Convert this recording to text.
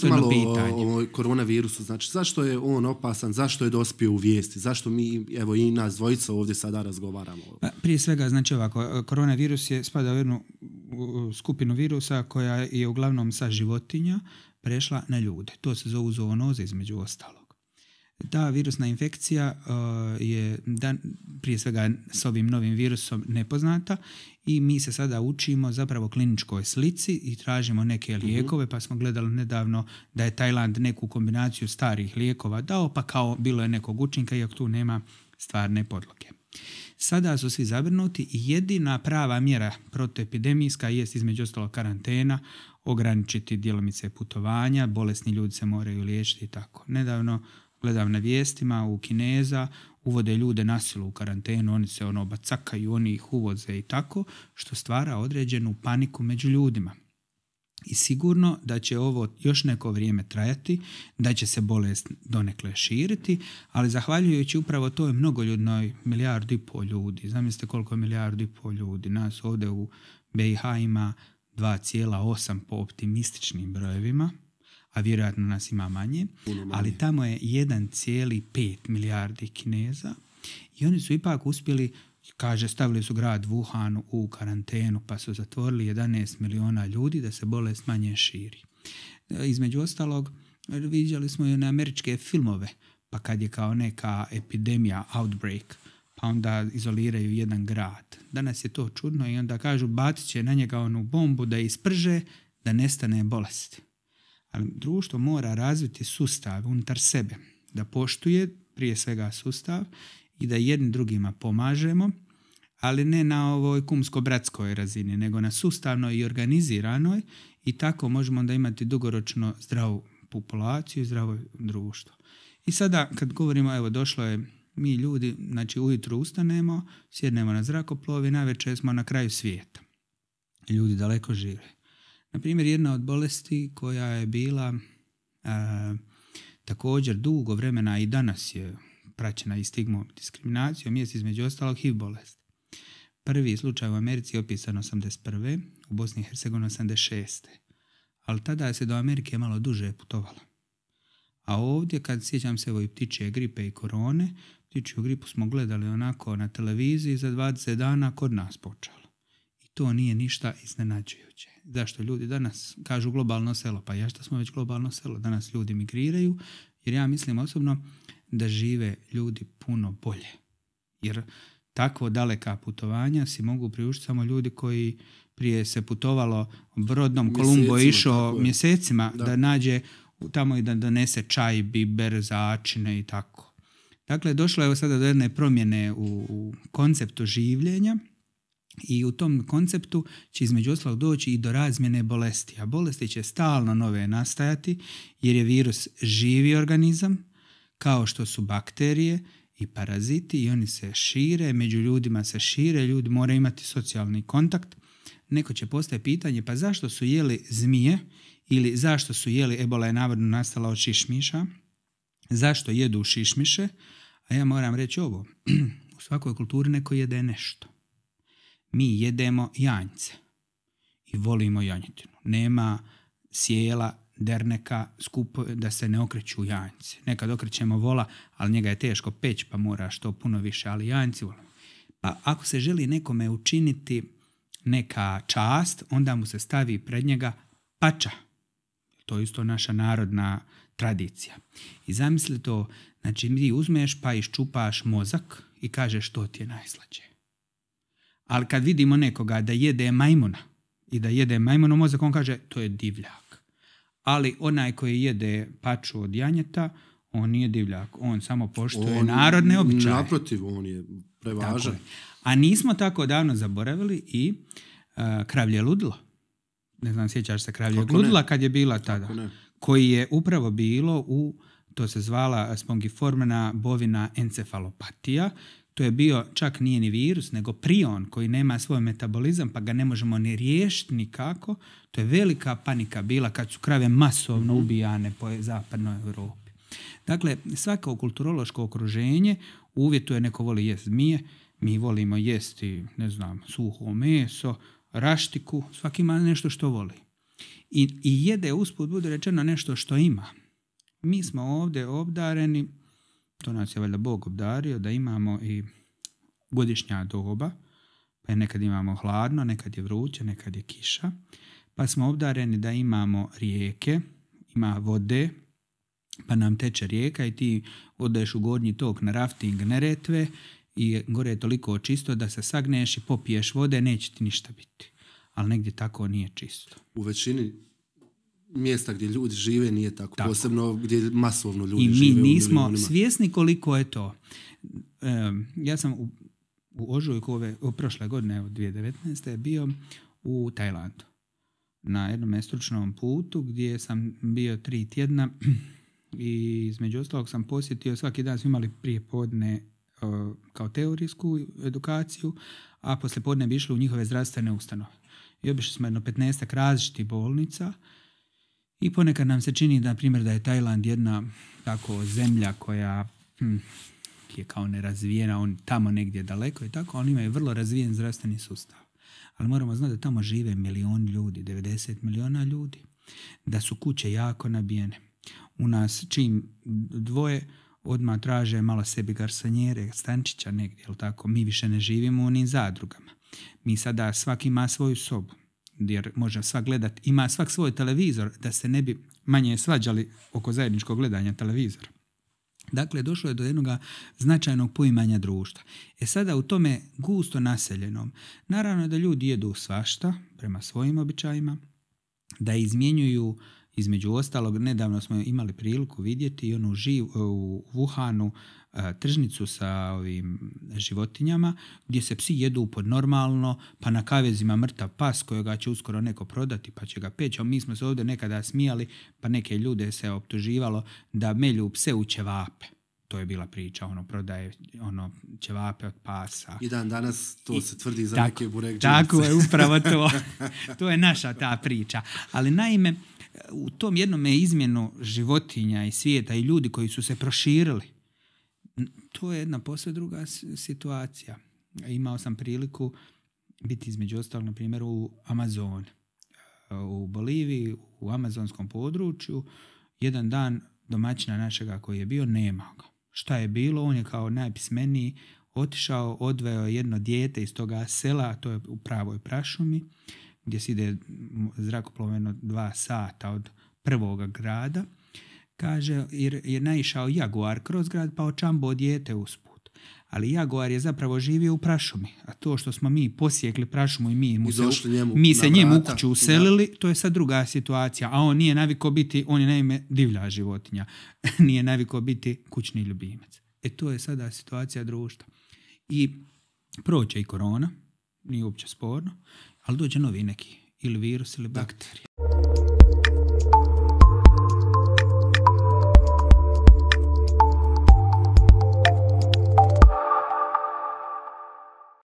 se malo O, koronavirusu, znači zašto je on opasan, zašto je dospio u vijesti, zašto mi, evo i nas dvojica ovdje sada razgovaramo? Pa, prije svega, znači ovako, koronavirus je spada u jednu skupinu virusa koja je uglavnom sa životinja prešla na ljude. To se zovu zoonoze između ostalog. Ta virusna infekcija uh, je dan, prije svega s ovim novim virusom nepoznata i mi se sada učimo zapravo kliničkoj slici i tražimo neke mhm. lijekove, pa smo gledali nedavno da je Tajland neku kombinaciju starih lijekova dao, pa kao bilo je nekog učinka, iako tu nema stvarne podloge. Sada su svi zabrnuti i jedina prava mjera protoepidemijska jest između ostalo karantena, ograničiti djelomice putovanja, bolesni ljudi se moraju liječiti i tako. Nedavno gledam na vijestima u Kineza, uvode ljude nasilu u karantenu, oni se ono bacakaju, oni ih uvoze i tako, što stvara određenu paniku među ljudima. I sigurno da će ovo još neko vrijeme trajati, da će se bolest donekle širiti, ali zahvaljujući upravo toj mnogoljudnoj milijardi i pol ljudi, zamislite koliko je milijardu i pol ljudi, nas ovdje u BiH ima 2,8 po optimističnim brojevima, a vjerojatno nas ima manje, ali tamo je 1,5 milijardi Kineza i oni su ipak uspjeli kaže stavili su grad Wuhan u karantenu pa su zatvorili 11 miliona ljudi da se bolest manje širi. Između ostalog vidjeli smo i na američke filmove pa kad je kao neka epidemija, outbreak, pa onda izoliraju jedan grad. Danas je to čudno i onda kažu batit će na njega onu bombu da isprže da nestane bolesti. Ali društvo mora razviti sustav unutar sebe, da poštuje prije svega sustav i da jednim drugima pomažemo, ali ne na ovoj kumsko-bratskoj razini, nego na sustavnoj i organiziranoj i tako možemo onda imati dugoročno zdravu populaciju i zdravo društvo. I sada kad govorimo, evo došlo je mi ljudi, znači ujutro ustanemo, sjednemo na zrakoplovi, navečer smo na kraju svijeta. Ljudi daleko žive. Na primjer, jedna od bolesti koja je bila e, također dugo vremena i danas je praćena i stigmom diskriminacijom, jest između ostalog HIV bolest. Prvi slučaj u Americi je opisan 81. u Bosni i Hercegovini 86. Ali tada se do Amerike malo duže putovalo. A ovdje, kad sjećam se evo i gripe i korone, ptičju gripu smo gledali onako na televiziji, za 20 dana kod nas počelo to nije ništa iznenađujuće. Zašto ljudi danas kažu globalno selo? Pa ja što smo već globalno selo? Danas ljudi migriraju jer ja mislim osobno da žive ljudi puno bolje. Jer takvo daleka putovanja si mogu priuštiti samo ljudi koji prije se putovalo brodnom Kolumbo išao mjesecima da. nađe tamo i da donese čaj, biber, začine i tako. Dakle, došlo je sada do jedne promjene u konceptu življenja i u tom konceptu će između ostalog doći i do razmjene bolesti, a bolesti će stalno nove nastajati jer je virus živi organizam kao što su bakterije i paraziti i oni se šire, među ljudima se šire, ljudi moraju imati socijalni kontakt. Neko će postaviti pitanje pa zašto su jeli zmije ili zašto su jeli ebola je navodno nastala od šišmiša, zašto jedu šišmiše, a ja moram reći ovo, u svakoj kulturi neko jede nešto mi jedemo janjce i volimo janjetinu. Nema sjela, derneka, skupo, da se ne okreću janjce Nekad okrećemo vola, ali njega je teško peć pa mora što puno više, ali janjci volimo. Pa ako se želi nekome učiniti neka čast, onda mu se stavi pred njega pača. To je isto naša narodna tradicija. I zamisli to, znači mi uzmeš pa iščupaš mozak i kažeš što ti je najslađe. Ali kad vidimo nekoga da jede majmuna i da jede majmunu mozak, on kaže to je divljak. Ali onaj koji jede paču od janjeta, on nije divljak. On samo poštuje narodne običaje. Naprotiv, on je prevažan. A nismo tako davno zaboravili i e, kravlje ludilo. Ne znam, sjećaš se kravlje ludila kad je bila tada. Koji je upravo bilo u to se zvala spongiformena bovina encefalopatija, to je bio čak nije ni virus, nego prion koji nema svoj metabolizam pa ga ne možemo ni riješiti nikako. To je velika panika bila kad su krave masovno mhm. ubijane po zapadnoj Europi. Dakle, svako kulturološko okruženje uvjetuje neko voli jest zmije, mi volimo jesti, ne znam, suho meso, raštiku, svaki ima nešto što voli. I, i jede usput, bude rečeno, nešto što ima. Mi smo ovdje obdareni to nas je valjda Bog obdario, da imamo i godišnja doba, pa nekad imamo hladno, nekad je vruće, nekad je kiša, pa smo obdareni da imamo rijeke, ima vode, pa nam teče rijeka i ti odeš u gornji tok na rafting Neretve i gore je toliko čisto da se sagneš i popiješ vode, neće ti ništa biti. Ali negdje tako nije čisto. U većini mjesta gdje ljudi žive nije tako, posebno gdje masovno ljudi žive. I mi nismo svjesni koliko je to. ja sam u, u ožujku ove, u prošle godine, od 2019. bio u Tajlandu na jednom stručnom putu gdje sam bio tri tjedna i između ostalog sam posjetio svaki dan smo imali prije podne e, kao teorijsku edukaciju, a poslije podne bi išli u njihove zdravstvene ustanove. I obišli smo jedno 15 različitih bolnica i ponekad nam se čini, na primjer, da je Tajland jedna tako zemlja koja hm, je kao nerazvijena, on tamo negdje daleko i tako, on imaju vrlo razvijen zdravstveni sustav. Ali moramo znati da tamo žive milion ljudi, 90 miliona ljudi, da su kuće jako nabijene. U nas čim dvoje odmah traže malo sebi garsonjere, stančića negdje, jel tako? Mi više ne živimo u onim zadrugama. Mi sada svaki ima svoju sobu jer može svak gledat, ima svak svoj televizor da se ne bi manje svađali oko zajedničkog gledanja televizora. Dakle, došlo je do jednog značajnog poimanja društva. E sada u tome gusto naseljenom, naravno da ljudi jedu svašta prema svojim običajima, da izmjenjuju između ostalog, nedavno smo imali priliku vidjeti i onu živ, e, u Wuhanu e, tržnicu sa ovim životinjama gdje se psi jedu pod normalno, pa na kavezima mrtav pas kojega će uskoro neko prodati pa će ga peći. Mi smo se ovdje nekada smijali pa neke ljude se optuživalo da melju pse u ćevape to je bila priča, ono, prodaje ono, ćevape od pasa. I dan danas to se tvrdi za tako, neke burek Tako je, upravo to. to je naša ta priča. Ali naime, u tom jednom je izmjenu životinja i svijeta i ljudi koji su se proširili. To je jedna posve druga situacija. Imao sam priliku biti između ostalog, na primjer, u Amazon. Eh, u Boliviji, u amazonskom području, jedan dan domaćina našega koji je bio, nema ga šta je bilo, on je kao najpismeniji otišao, odveo jedno dijete iz toga sela, to je u pravoj prašumi, gdje se ide zrakoploveno dva sata od prvoga grada, kaže, jer je naišao jaguar kroz grad, pa očambo dijete usp- ali Jaguar je zapravo živio u prašumi, a to što smo mi posjekli prašumu i mi, mu se, njemu mi se njemu u kuću uselili, to je sad druga situacija, a on nije naviko biti, on je naime divlja životinja, nije naviko biti kućni ljubimac. E to je sada situacija društva. I proće i korona, nije uopće sporno, ali dođe novi neki, ili virus ili bakterija.